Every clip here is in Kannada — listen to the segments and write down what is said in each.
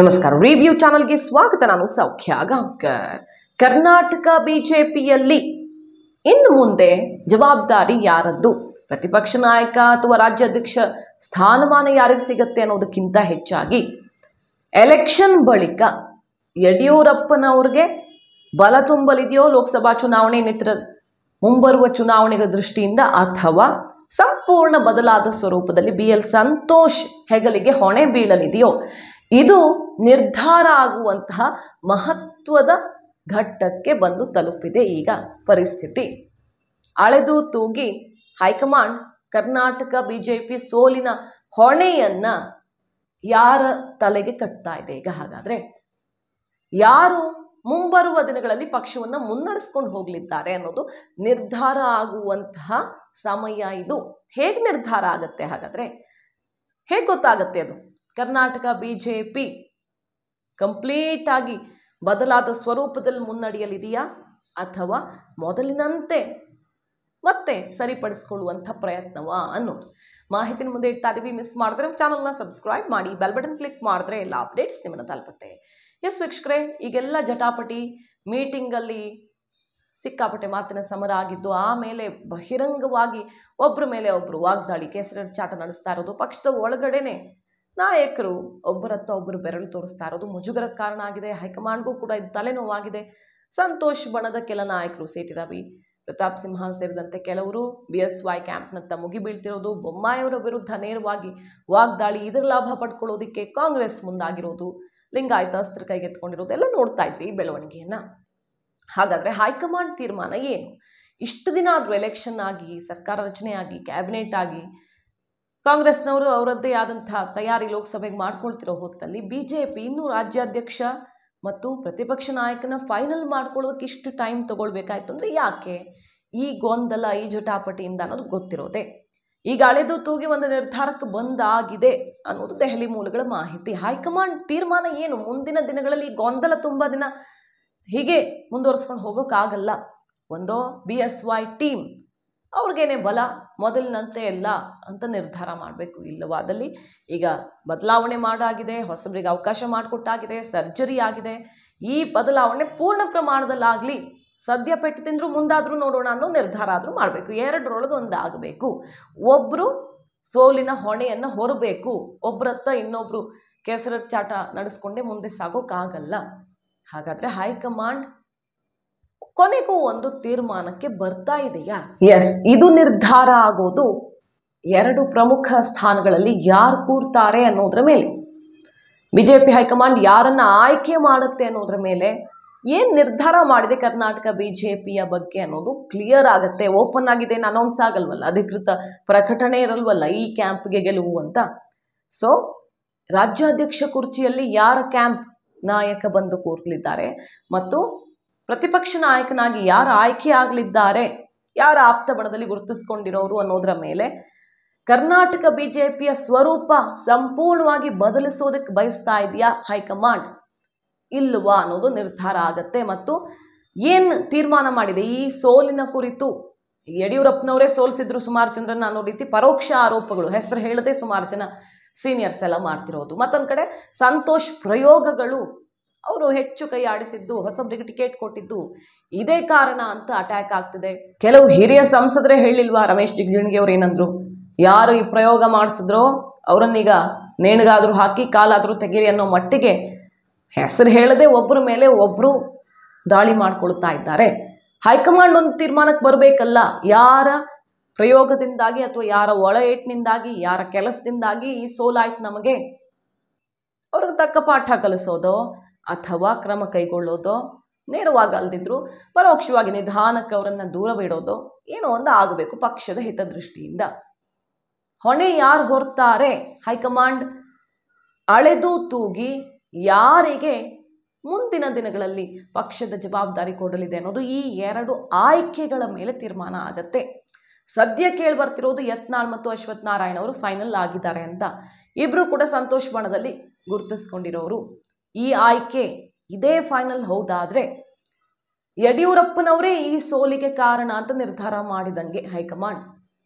ನಮಸ್ಕಾರ ರಿವ್ಯೂ ಚಾನಲ್ಗೆ ಸ್ವಾಗತ ನಾನು ಸೌಖ್ಯ ಗಾಂವ್ಕರ್ ಕರ್ನಾಟಕ ಬಿಜೆಪಿಯಲ್ಲಿ ಇನ್ನು ಮುಂದೆ ಜವಾಬ್ದಾರಿ ಯಾರದ್ದು ಪ್ರತಿಪಕ್ಷ ನಾಯಕ ಅಥವಾ ರಾಜ್ಯಾಧ್ಯಕ್ಷ ಸ್ಥಾನಮಾನ ಯಾರಿಗೆ ಸಿಗುತ್ತೆ ಅನ್ನೋದಕ್ಕಿಂತ ಹೆಚ್ಚಾಗಿ ಎಲೆಕ್ಷನ್ ಬಳಿಕ ಯಡಿಯೂರಪ್ಪನವ್ರಿಗೆ ಬಲ ತುಂಬಲಿದೆಯೋ ಲೋಕಸಭಾ ಚುನಾವಣೆ ನಿತ್ರ ಮುಂಬರುವ ಚುನಾವಣೆಗಳ ದೃಷ್ಟಿಯಿಂದ ಅಥವಾ ಸಂಪೂರ್ಣ ಬದಲಾದ ಸ್ವರೂಪದಲ್ಲಿ ಬಿ ಎಲ್ ಸಂತೋಷ್ ಹೆಗಲಿಗೆ ಹೊಣೆ ಬೀಳಲಿದೆಯೋ ಇದು ನಿರ್ಧಾರ ಆಗುವಂತಹ ಮಹತ್ವದ ಘಟ್ಟಕ್ಕೆ ಬಂದು ತಲುಪಿದೆ ಈಗ ಪರಿಸ್ಥಿತಿ ಅಳೆದು ತೂಗಿ high command Karnataka B J P ಸೋಲಿನ ಹೊಣೆಯನ್ನ ಯಾರ ತಲೆಗೆ ಕಟ್ತಾ ಇದೆ ಈಗ ಹಾಗಾದ್ರೆ ಯಾರು ಮುಂಬರುವ ದಿನಗಳಲ್ಲಿ ಪಕ್ಷವನ್ನು ಮುನ್ನಡೆಸ್ಕೊಂಡು ಹೋಗಲಿದ್ದಾರೆ ಅನ್ನೋದು ನಿರ್ಧಾರ ಆಗುವಂತಹ ಸಮಯ ಇದು ಹೇಗೆ ನಿರ್ಧಾರ ಆಗುತ್ತೆ ಹಾಗಾದ್ರೆ ಹೇಗೆ ಗೊತ್ತಾಗುತ್ತೆ ಅದು ಕರ್ನಾಟಕ ಬಿ ಜೆ ಪಿ ಕಂಪ್ಲೀಟಾಗಿ ಬದಲಾದ ಸ್ವರೂಪದಲ್ಲಿ ಮುನ್ನಡೆಯಲಿದೆಯಾ ಅಥವಾ ಮೊದಲಿನಂತೆ ಮತ್ತೆ ಸರಿಪಡಿಸ್ಕೊಳ್ಳುವಂಥ ಪ್ರಯತ್ನವಾ ಅನ್ನೋದು ಮಾಹಿತಿನ ಮುಂದೆ ಇಡ್ತಾ ಇದೀವಿ ಮಿಸ್ ಮಾಡಿದ್ರೆ ಚಾನಲ್ನ ಸಬ್ಸ್ಕ್ರೈಬ್ ಮಾಡಿ ಬೆಲ್ ಬಟನ್ ಕ್ಲಿಕ್ ಮಾಡಿದ್ರೆ ಎಲ್ಲ ಅಪ್ಡೇಟ್ಸ್ ನಿಮ್ಮನ್ನು ತಲುಪುತ್ತೆ ಎಸ್ ವೀಕ್ಷಕರೇ ಈಗೆಲ್ಲ ಜಟಾಪಟಿ ಮೀಟಿಂಗಲ್ಲಿ ಸಿಕ್ಕಾಪಟ್ಟೆ ಮಾತಿನ ಸಮರ ಆಗಿದ್ದು ಆಮೇಲೆ ಬಹಿರಂಗವಾಗಿ ಒಬ್ಬರ ಮೇಲೆ ಒಬ್ಬರು ವಾಗ್ದಾಳಿ ಕೇಸರಿ ಚಾಟ ನಡೆಸ್ತಾ ಇರೋದು ಪಕ್ಷದ ಒಳಗಡೆನೆ ನಾಯಕರು ಒಬ್ಬರತ್ತ ಒಬ್ಬರು ಬೆರಳು ತೋರಿಸ್ತಾ ಇರೋದು ಮುಜುಗರಕ್ಕೆ ಕಾರಣ ಆಗಿದೆ ಹೈಕಮಾಂಡ್ಗೂ ಕೂಡ ಇದು ತಲೆನೋವಾಗಿದೆ ಸಂತೋಷ್ ಬಣದ ಕೆಲ ನಾಯಕರು ಸೇಟಿ ರವಿ ಪ್ರತಾಪ್ ಸಿಂಹ ಸೇರಿದಂತೆ ಕೆಲವರು ಬಿ ಎಸ್ ವೈ ಕ್ಯಾಂಪ್ನತ್ತ ಮುಗಿಬೀಳ್ತಿರೋದು ಬೊಮ್ಮಾಯಿಯವರ ವಿರುದ್ಧ ನೇರವಾಗಿ ವಾಗ್ದಾಳಿ ಇದರ ಲಾಭ ಪಡ್ಕೊಳ್ಳೋದಕ್ಕೆ ಕಾಂಗ್ರೆಸ್ ಮುಂದಾಗಿರೋದು ಲಿಂಗಾಯತ ಅಸ್ತ್ರ ಕೈಗೆತ್ಕೊಂಡಿರೋದು ಎಲ್ಲ ನೋಡ್ತಾ ಇದ್ವಿ ಈ ಬೆಳವಣಿಗೆಯನ್ನು ಹಾಗಾದರೆ ಹೈಕಮಾಂಡ್ ತೀರ್ಮಾನ ಏನು ಇಷ್ಟು ದಿನ ಆದರೂ ಎಲೆಕ್ಷನ್ ಆಗಿ ಸರ್ಕಾರ ರಚನೆ ಆಗಿ ಕ್ಯಾಬಿನೆಟ್ ಆಗಿ ಕಾಂಗ್ರೆಸ್ನವರು ಅವರದ್ದೇ ಆದಂಥ ತಯಾರಿ ಲೋಕಸಭೆಗೆ ಮಾಡ್ಕೊಳ್ತಿರೋ ಹೊತ್ತಲ್ಲಿ ಬಿ ಜೆ ಪಿ ಇನ್ನೂ ರಾಜ್ಯಾಧ್ಯಕ್ಷ ಮತ್ತು ಪ್ರತಿಪಕ್ಷ ನಾಯಕನ ಫೈನಲ್ ಮಾಡ್ಕೊಳ್ಳೋಕೆ ಇಷ್ಟು ಟೈಮ್ ತಗೊಳ್ಬೇಕಾಯ್ತು ಅಂದರೆ ಯಾಕೆ ಈ ಗೊಂದಲ ಈ ಜಟಾಪಟಿಯಿಂದ ಅನ್ನೋದು ಗೊತ್ತಿರೋದೆ ಈಗ ಅಳೆದು ತೂಗಿ ಒಂದು ನಿರ್ಧಾರಕ್ಕೆ ಬಂದಾಗಿದೆ ಅನ್ನೋದು ದೆಹಲಿ ಮೂಲಗಳ ಮಾಹಿತಿ ಹೈಕಮಾಂಡ್ ತೀರ್ಮಾನ ಏನು ಮುಂದಿನ ದಿನಗಳಲ್ಲಿ ಗೊಂದಲ ತುಂಬ ದಿನ ಹೀಗೆ ಮುಂದುವರಿಸ್ಕೊಂಡು ಹೋಗೋಕ್ಕಾಗಲ್ಲ ಒಂದೋ ಬಿ ಎಸ್ ವೈ ಟೀಮ್ ಅವ್ರಿಗೇನೆ ಬಲ ಮೊದಲಿನಂತೆ ಎಲ್ಲ ಅಂತ ನಿರ್ಧಾರ ಮಾಡಬೇಕು ಇಲ್ಲವಾದಲ್ಲಿ ಈಗ ಬದಲಾವಣೆ ಮಾಡಾಗಿದೆ ಹೊಸಬರಿಗೆ ಅವಕಾಶ ಮಾಡಿಕೊಟ್ಟಾಗಿದೆ ಸರ್ಜರಿ ಆಗಿದೆ ಈ ಬದಲಾವಣೆ ಪೂರ್ಣ ಪ್ರಮಾಣದಲ್ಲಾಗಲಿ ಸದ್ಯ ಪೆಟ್ಟು ತಿಂದರೂ ಮುಂದಾದರೂ ನೋಡೋಣ ಅನ್ನೋ ನಿರ್ಧಾರ ಆದರೂ ಮಾಡಬೇಕು ಎರಡರೊಳಗೆ ಒಂದಾಗಬೇಕು ಒಬ್ಬರು ಸೋಲಿನ ಹೊಣೆಯನ್ನು ಹೊರಬೇಕು ಒಬ್ಬರತ್ತ ಇನ್ನೊಬ್ಬರು ಕೆಸರ ಚಾಟ ನಡೆಸ್ಕೊಂಡೇ ಮುಂದೆ ಸಾಗೋಕ್ಕಾಗಲ್ಲ ಹಾಗಾದರೆ ಹೈಕಮಾಂಡ್ ಕೊನೆಗೂ ಒಂದು ತೀರ್ಮಾನಕ್ಕೆ ಬರ್ತಾ ಇದೆಯಾ ಎಸ್ ಇದು ನಿರ್ಧಾರ ಆಗೋದು ಎರಡು ಪ್ರಮುಖ ಸ್ಥಾನಗಳಲ್ಲಿ ಯಾರು ಕೂರ್ತಾರೆ ಅನ್ನೋದ್ರ ಮೇಲೆ ಬಿಜೆಪಿ ಹೈಕಮಾಂಡ್ ಯಾರನ್ನ ಆಯ್ಕೆ ಮಾಡುತ್ತೆ ಅನ್ನೋದ್ರ ಮೇಲೆ ಏನು ನಿರ್ಧಾರ ಮಾಡಿದೆ ಕರ್ನಾಟಕ ಬಿ ಜೆ ಪಿಯ ಬಗ್ಗೆ ಅನ್ನೋದು ಕ್ಲಿಯರ್ ಆಗುತ್ತೆ ಓಪನ್ ಆಗಿದೆ ಅನೌನ್ಸ್ ಆಗಲ್ವಲ್ಲ ಅಧಿಕೃತ ಪ್ರಕಟಣೆ ಇರಲ್ವಲ್ಲ ಈ ಕ್ಯಾಂಪ್ಗೆ ಗೆಲುವು ಅಂತ ಸೊ ರಾಜ್ಯಾಧ್ಯಕ್ಷ ಕುರ್ಚಿಯಲ್ಲಿ ಯಾರ ಕ್ಯಾಂಪ್ ನಾಯಕ ಬಂದು ಕೂರ್ಲಿದ್ದಾರೆ ಮತ್ತು ಪ್ರತಿಪಕ್ಷ ನಾಯಕನಾಗಿ ಯಾರು ಆಯ್ಕೆ ಆಗಲಿದ್ದಾರೆ ಯಾರ ಆಪ್ತ ಬಣದಲ್ಲಿ ಗುರುತಿಸ್ಕೊಂಡಿರೋರು ಅನ್ನೋದರ ಮೇಲೆ ಕರ್ನಾಟಕ ಪಿಯ ಸ್ವರೂಪ ಸಂಪೂರ್ಣವಾಗಿ ಬದಲಿಸೋದಕ್ಕೆ ಬಯಸ್ತಾ ಇದೆಯಾ ಹೈಕಮಾಂಡ್ ಇಲ್ಲವಾ ಅನ್ನೋದು ನಿರ್ಧಾರ ಆಗತ್ತೆ ಮತ್ತು ಏನು ತೀರ್ಮಾನ ಮಾಡಿದೆ ಈ ಸೋಲಿನ ಕುರಿತು ಯಡಿಯೂರಪ್ಪನವರೇ ಸೋಲಿಸಿದ್ರು ಸುಮಾರು ಚಂದ್ರನ ಅನ್ನೋ ರೀತಿ ಪರೋಕ್ಷ ಆರೋಪಗಳು ಹೆಸರು ಹೇಳದೆ ಸುಮಾರು ಜನ ಸೀನಿಯರ್ಸ್ ಎಲ್ಲ ಮಾಡ್ತಿರೋದು ಮತ್ತೊಂದು ಕಡೆ ಸಂತೋಷ್ ಪ್ರಯೋಗಗಳು ಅವರು ಹೆಚ್ಚು ಕೈ ಆಡಿಸಿದ್ದು ಹೊಸೊಬ್ಬರಿಗೆ ಟಿಕೆಟ್ ಕೊಟ್ಟಿದ್ದು ಇದೇ ಕಾರಣ ಅಂತ ಅಟ್ಯಾಕ್ ಆಗ್ತಿದೆ ಕೆಲವು ಹಿರಿಯ ಸಂಸದರೇ ಹೇಳಿಲ್ವಾ ರಮೇಶ್ ಜಿಗಜಿಣಗಿ ಅವರು ಏನಂದ್ರು ಯಾರು ಈ ಪ್ರಯೋಗ ಮಾಡಿಸಿದ್ರೋ ಅವರನ್ನೀಗ ನೇಣಿಗಾದರೂ ಹಾಕಿ ಕಾಲಾದರೂ ತೆಗೀರಿ ಅನ್ನೋ ಮಟ್ಟಿಗೆ ಹೆಸರು ಹೇಳದೆ ಒಬ್ಬರ ಮೇಲೆ ಒಬ್ಬರು ದಾಳಿ ಮಾಡಿಕೊಳ್ತಾ ಇದ್ದಾರೆ ಹೈಕಮಾಂಡ್ ಒಂದು ತೀರ್ಮಾನಕ್ಕೆ ಬರಬೇಕಲ್ಲ ಯಾರ ಪ್ರಯೋಗದಿಂದಾಗಿ ಅಥವಾ ಯಾರ ಒಳ ಏಟ್ನಿಂದಾಗಿ ಯಾರ ಕೆಲಸದಿಂದಾಗಿ ಈ ಸೋಲಾಯ್ತು ನಮಗೆ ಅವ್ರಿಗೆ ತಕ್ಕ ಪಾಠ ಕಲಿಸೋದು ಅಥವಾ ಕ್ರಮ ಕೈಗೊಳ್ಳೋದೋ ನೇರವಾಗಿ ಅಲ್ದಿದ್ರು ಪರೋಕ್ಷವಾಗಿ ನಿಧಾನಕ್ಕೆ ಅವರನ್ನು ದೂರ ಬಿಡೋದು ಏನೋ ಒಂದು ಆಗಬೇಕು ಪಕ್ಷದ ಹಿತದೃಷ್ಟಿಯಿಂದ ಹೊಣೆ ಯಾರು ಹೊರ್ತಾರೆ ಹೈಕಮಾಂಡ್ ಅಳೆದು ತೂಗಿ ಯಾರಿಗೆ ಮುಂದಿನ ದಿನಗಳಲ್ಲಿ ಪಕ್ಷದ ಜವಾಬ್ದಾರಿ ಕೊಡಲಿದೆ ಅನ್ನೋದು ಈ ಎರಡು ಆಯ್ಕೆಗಳ ಮೇಲೆ ತೀರ್ಮಾನ ಆಗತ್ತೆ ಸದ್ಯ ಕೇಳಿ ಬರ್ತಿರೋದು ಯತ್ನಾಳ್ ಮತ್ತು ಅಶ್ವತ್ಥನಾರಾಯಣ ನಾರಾಯಣ ಅವರು ಫೈನಲ್ ಆಗಿದ್ದಾರೆ ಅಂತ ಇಬ್ಬರು ಕೂಡ ಸಂತೋಷ ಬಣದಲ್ಲಿ ಗುರುತಿಸ್ಕೊಂಡಿರೋರು ಈ ಆಯ್ಕೆ ಇದೇ ಫೈನಲ್ ಹೌದಾದರೆ ಯಡಿಯೂರಪ್ಪನವರೇ ಈ ಸೋಲಿಗೆ ಕಾರಣ ಅಂತ ನಿರ್ಧಾರ ಮಾಡಿದಂಗೆ ಹೈಕಮಾಂಡ್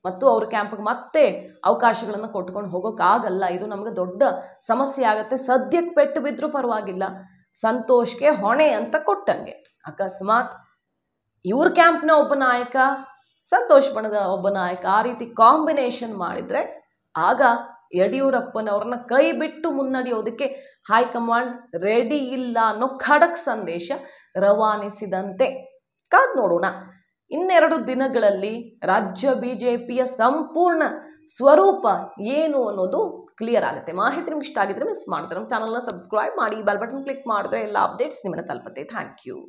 ಮತ್ತು ಅವ್ರ ಕ್ಯಾಂಪ್ಗೆ ಮತ್ತೆ ಅವಕಾಶಗಳನ್ನು ಕೊಟ್ಕೊಂಡು ಹೋಗೋಕ್ಕಾಗಲ್ಲ ಇದು ನಮಗೆ ದೊಡ್ಡ ಸಮಸ್ಯೆ ಆಗುತ್ತೆ ಸದ್ಯಕ್ಕೆ ಪೆಟ್ಟು ಬಿದ್ದರೂ ಪರವಾಗಿಲ್ಲ ಸಂತೋಷ್ಗೆ ಹೊಣೆ ಅಂತ ಕೊಟ್ಟಂಗೆ ಅಕಸ್ಮಾತ್ ಇವ್ರ ಕ್ಯಾಂಪ್ನ ಒಬ್ಬ ನಾಯಕ ಸಂತೋಷ್ ಬಣದ ಒಬ್ಬ ನಾಯಕ ಆ ರೀತಿ ಕಾಂಬಿನೇಷನ್ ಮಾಡಿದರೆ ಆಗ ಯಡಿಯೂರಪ್ಪನವ್ರನ್ನ ಕೈ ಬಿಟ್ಟು ಮುನ್ನಡೆಯೋದಕ್ಕೆ ಹೈಕಮಾಂಡ್ ರೆಡಿ ಇಲ್ಲ ಅನ್ನೋ ಖಡಕ್ ಸಂದೇಶ ರವಾನಿಸಿದಂತೆ ಕಾದ್ ನೋಡೋಣ ಇನ್ನೆರಡು ದಿನಗಳಲ್ಲಿ ರಾಜ್ಯ ಬಿ ಜೆ ಪಿಯ ಸಂಪೂರ್ಣ ಸ್ವರೂಪ ಏನು ಅನ್ನೋದು ಕ್ಲಿಯರ್ ಆಗುತ್ತೆ ಮಾಹಿತಿ ನಿಮ್ಗೆ ಇಷ್ಟ ಆಗಿದ್ರೆ ಮಿಸ್ ಮಾಡ್ತಾರೆ ನಮ್ಮ ಚಾನಲ್ನ ಸಬ್ಸ್ಕ್ರೈಬ್ ಮಾಡಿ ಬೆಲ್ ಬಟನ್ ಕ್ಲಿಕ್ ಮಾಡಿದ್ರೆ ಎಲ್ಲ ಅಪ್ಡೇಟ್ಸ್ ನಿಮ್ಮನ್ನು ತಲುಪುತ್ತೆ ಥ್ಯಾಂಕ್ ಯು